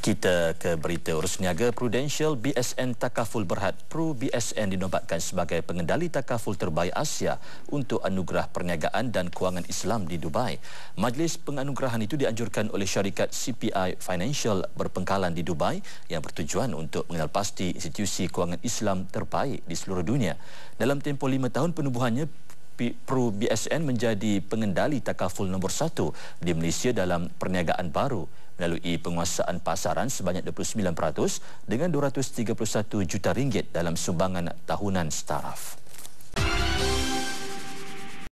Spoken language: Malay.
Kita ke berita urus niaga Prudential BSN Takaful Berhad. Pro BSN dinobatkan sebagai pengendali takaful terbaik Asia untuk anugerah perniagaan dan kewangan Islam di Dubai. Majlis penganugerahan itu dianjurkan oleh syarikat CPI Financial berpengkalan di Dubai yang bertujuan untuk mengenalpasti institusi kewangan Islam terbaik di seluruh dunia. Dalam tempoh lima tahun penubuhannya, Pro BSN menjadi pengendali takaful nombor satu di Malaysia dalam perniagaan baru melalui penguasaan pasaran sebanyak 29% dengan 231 juta ringgit dalam sumbangan tahunan staraf.